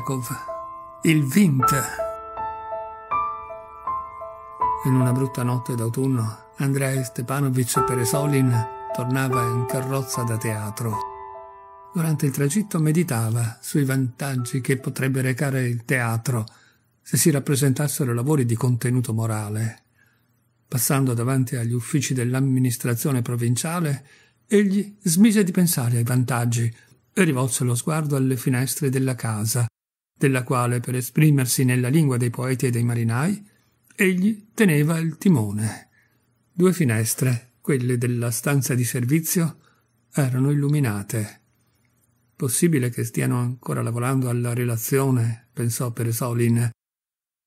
Chekhov, il Vint. In una brutta notte d'autunno, Andrei Stepanovic Peresolin tornava in carrozza da teatro. Durante il tragitto meditava sui vantaggi che potrebbe recare il teatro se si rappresentassero lavori di contenuto morale. Passando davanti agli uffici dell'amministrazione provinciale, egli smise di pensare ai vantaggi e rivolse lo sguardo alle finestre della casa, della quale, per esprimersi nella lingua dei poeti e dei marinai, egli teneva il timone. Due finestre, quelle della stanza di servizio, erano illuminate. Possibile che stiano ancora lavorando alla relazione, pensò Peresolin.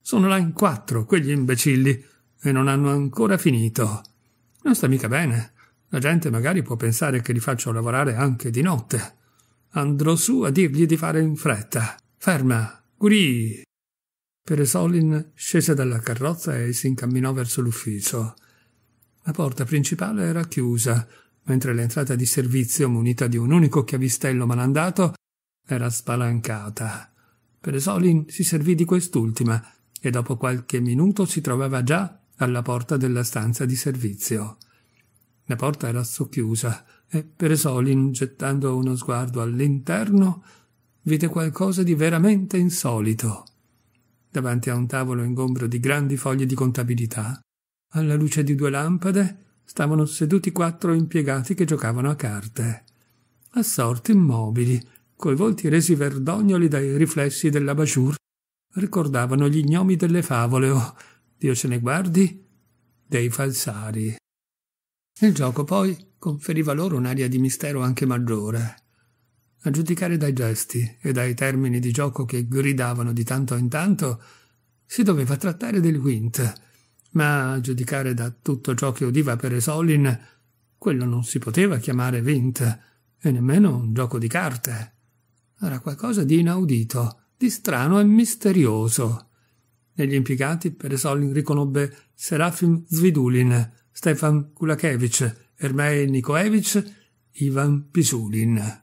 Sono là in quattro, quegli imbecilli, e non hanno ancora finito. Non sta mica bene. La gente magari può pensare che li faccio lavorare anche di notte. Andrò su a dirgli di fare in fretta. Ferma, gurì! Peresolin scese dalla carrozza e si incamminò verso l'ufficio. La porta principale era chiusa, mentre l'entrata di servizio, munita di un unico chiavistello malandato, era spalancata. Peresolin si servì di quest'ultima e dopo qualche minuto si trovava già alla porta della stanza di servizio. La porta era socchiusa e Peresolin, gettando uno sguardo all'interno, vide qualcosa di veramente insolito. Davanti a un tavolo ingombro di grandi foglie di contabilità, alla luce di due lampade, stavano seduti quattro impiegati che giocavano a carte, assorti immobili, coi volti resi verdognoli dai riflessi della basciur, ricordavano gli gnomi delle favole o, oh, Dio ce ne guardi, dei falsari. Il gioco poi conferiva loro un'aria di mistero anche maggiore. A giudicare dai gesti e dai termini di gioco che gridavano di tanto in tanto, si doveva trattare del Wint, ma a giudicare da tutto ciò che udiva per Esolin, quello non si poteva chiamare Wint, e nemmeno un gioco di carte. Era qualcosa di inaudito, di strano e misterioso. Negli impiegati, Peresolin riconobbe Serafim Zvidulin, Stefan Kulakevich, Ermei Nikoevich, Ivan Pisulin.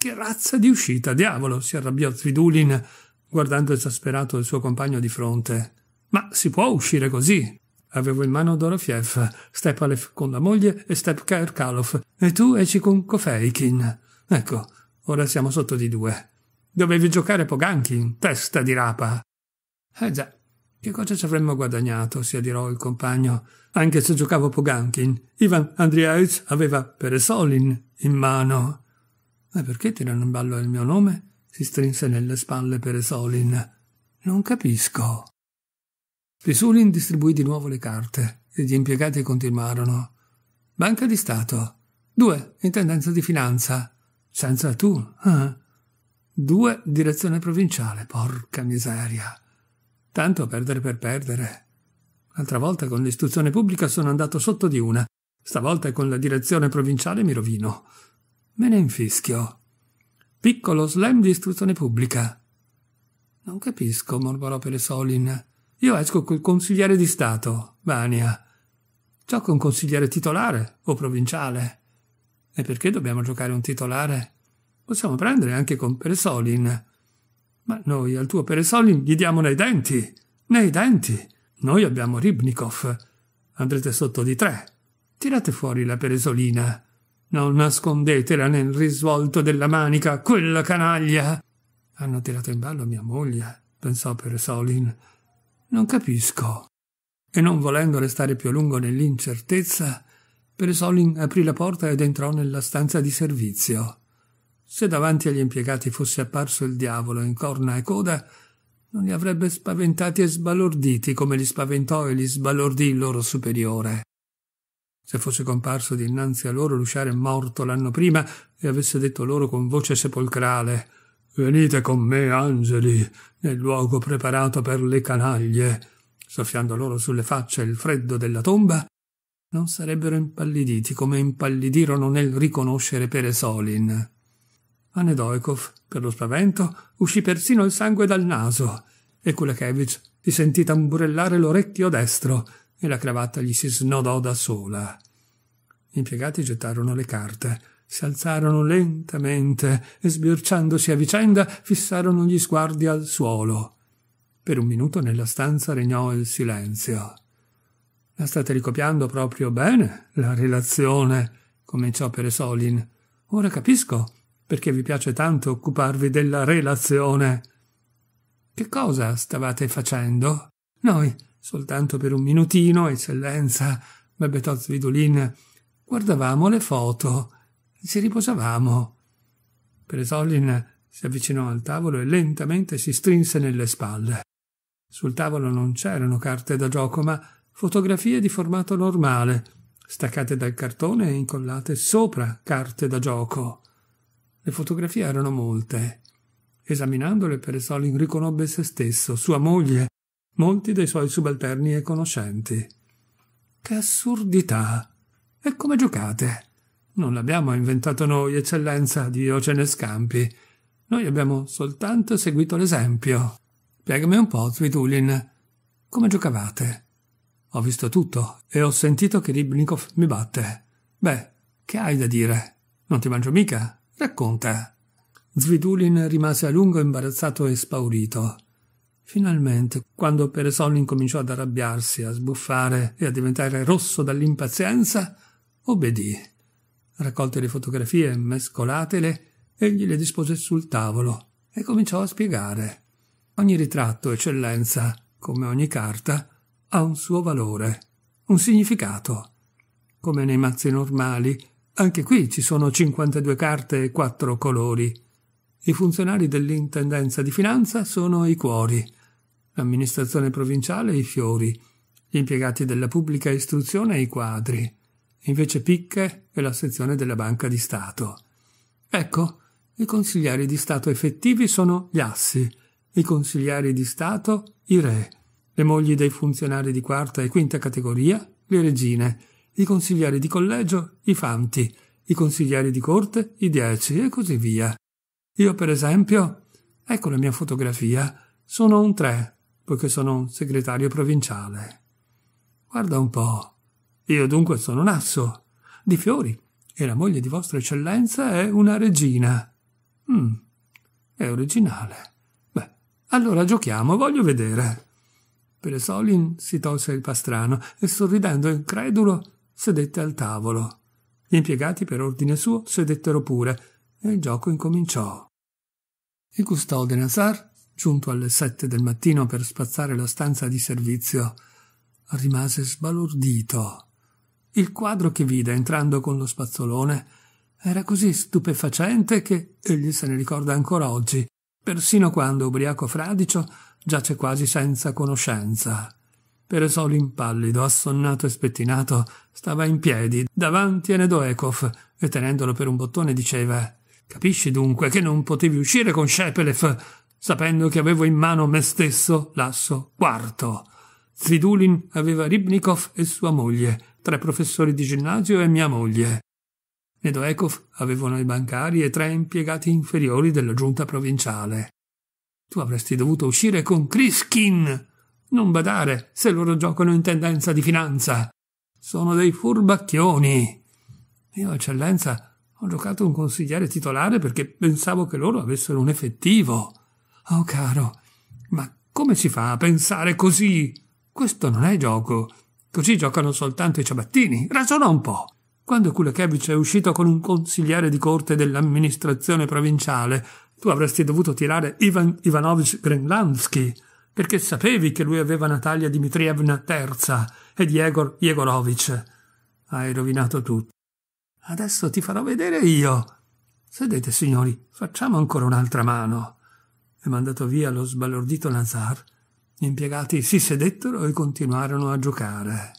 Che razza di uscita, diavolo! si arrabbiò Tridulin, guardando esasperato il suo compagno di fronte. Ma si può uscire così? Avevo in mano Dorofiev, Stepalev con la moglie e Stepkerkalov, e tu esci con Kofeikin. Ecco, ora siamo sotto di due. Dovevi giocare Pogankin, testa di rapa. Eh già, che cosa ci avremmo guadagnato, si adirò il compagno. Anche se giocavo Pogankin, Ivan Andriaevich aveva Peresolin in mano. Ma eh, perché tirano in ballo il mio nome? si strinse nelle spalle per Peresolin. Non capisco. Pisulin distribuì di nuovo le carte e gli impiegati continuarono. Banca di Stato. Due, Intendenza di Finanza. Senza tu. Eh? Due, Direzione Provinciale. Porca miseria. Tanto perdere per perdere. L'altra volta con l'istruzione pubblica sono andato sotto di una. Stavolta con la direzione provinciale mi rovino. Me ne infischio. Piccolo slam di istruzione pubblica. Non capisco, mormorò Peresolin. Io esco col consigliere di Stato, Vania. Gioco un consigliere titolare o provinciale. E perché dobbiamo giocare un titolare? Possiamo prendere anche con Peresolin. Ma noi al tuo Peresolin gli diamo nei denti. Nei denti. Noi abbiamo Ribnikov. Andrete sotto di tre. Tirate fuori la Peresolina. Non nascondetela nel risvolto della manica, quella canaglia! Hanno tirato in ballo mia moglie, pensò Peresolin. Non capisco. E non volendo restare più a lungo nell'incertezza, Peresolin aprì la porta ed entrò nella stanza di servizio. Se davanti agli impiegati fosse apparso il diavolo in corna e coda, non li avrebbe spaventati e sbalorditi come li spaventò e li sbalordì il loro superiore. Se fosse comparso dinanzi a loro l'usciare morto l'anno prima e avesse detto loro con voce sepolcrale Venite con me, angeli, nel luogo preparato per le canaglie, soffiando loro sulle facce il freddo della tomba, non sarebbero impalliditi come impallidirono nel riconoscere Peresolin. A Nedoikov, per lo spavento, uscì persino il sangue dal naso e Kulakevich si sentì tamburellare l'orecchio destro e la cravatta gli si snodò da sola. Gli impiegati gettarono le carte, si alzarono lentamente e sbirciandosi a vicenda fissarono gli sguardi al suolo. Per un minuto nella stanza regnò il silenzio. La state ricopiando proprio bene la relazione, cominciò Peresolin. Ora capisco perché vi piace tanto occuparvi della relazione. Che cosa stavate facendo? Noi Soltanto per un minutino, eccellenza, balbettò Svidolin, guardavamo le foto, ci riposavamo. Peresolin si avvicinò al tavolo e lentamente si strinse nelle spalle. Sul tavolo non c'erano carte da gioco, ma fotografie di formato normale, staccate dal cartone e incollate sopra carte da gioco. Le fotografie erano molte. Esaminandole, Peresolin riconobbe se stesso, sua moglie, molti dei suoi subalterni e conoscenti. Che assurdità! E come giocate? Non l'abbiamo inventato noi, eccellenza, Dio ce ne scampi. Noi abbiamo soltanto seguito l'esempio. Spiegami un po', Zvitulin, come giocavate? Ho visto tutto e ho sentito che Ribnikov mi batte. Beh, che hai da dire? Non ti mangio mica? Racconta. Zvitulin rimase a lungo imbarazzato e spaurito. Finalmente, quando Pereson incominciò ad arrabbiarsi, a sbuffare e a diventare rosso dall'impazienza, obbedì. Raccolte le fotografie, mescolatele, egli le dispose sul tavolo e cominciò a spiegare. Ogni ritratto, eccellenza, come ogni carta, ha un suo valore, un significato. Come nei mazzi normali, anche qui ci sono 52 carte e 4 colori. I funzionari dell'intendenza di finanza sono i cuori l'amministrazione provinciale e i fiori, gli impiegati della pubblica istruzione e i quadri, invece Picche e la sezione della Banca di Stato. Ecco, i consiglieri di Stato effettivi sono gli assi, i consiglieri di Stato i re, le mogli dei funzionari di quarta e quinta categoria le regine, i consiglieri di collegio i fanti, i consiglieri di corte i dieci e così via. Io per esempio, ecco la mia fotografia, sono un tre poiché sono un segretario provinciale. Guarda un po'. Io dunque sono un asso di fiori e la moglie di vostra eccellenza è una regina. Mm, è originale. Beh, allora giochiamo, voglio vedere. Peresolin si tolse il pastrano e sorridendo incredulo sedette al tavolo. Gli impiegati per ordine suo sedettero pure e il gioco incominciò. Il custode Nazar giunto alle sette del mattino per spazzare la stanza di servizio, rimase sbalordito. Il quadro che vide entrando con lo spazzolone era così stupefacente che egli se ne ricorda ancora oggi, persino quando, ubriaco fradicio, giace quasi senza conoscenza. Peresol impallido, assonnato e spettinato, stava in piedi davanti a Nedoekov e tenendolo per un bottone diceva Capisci dunque che non potevi uscire con Shepelev sapendo che avevo in mano me stesso l'asso quarto. Zidulin aveva Ribnikov e sua moglie, tre professori di ginnasio e mia moglie. Nedoekov avevano i bancari e tre impiegati inferiori della giunta provinciale. Tu avresti dovuto uscire con Kriskin. Non badare se loro giocano in tendenza di finanza. Sono dei furbacchioni. Io, eccellenza, ho giocato un consigliere titolare perché pensavo che loro avessero un effettivo. Oh caro, ma come si fa a pensare così? Questo non è gioco. Così giocano soltanto i ciabattini. Ragiona un po'. Quando Kulakevich è uscito con un consigliere di corte dell'amministrazione provinciale, tu avresti dovuto tirare Ivan Ivanovich Grenlansky, perché sapevi che lui aveva Natalia Dmitrievna III e Egor Yegorovich. Hai rovinato tutto. Adesso ti farò vedere io. Sedete, signori, facciamo ancora un'altra mano e mandato via lo sbalordito Lazar, gli impiegati si sedettero e continuarono a giocare.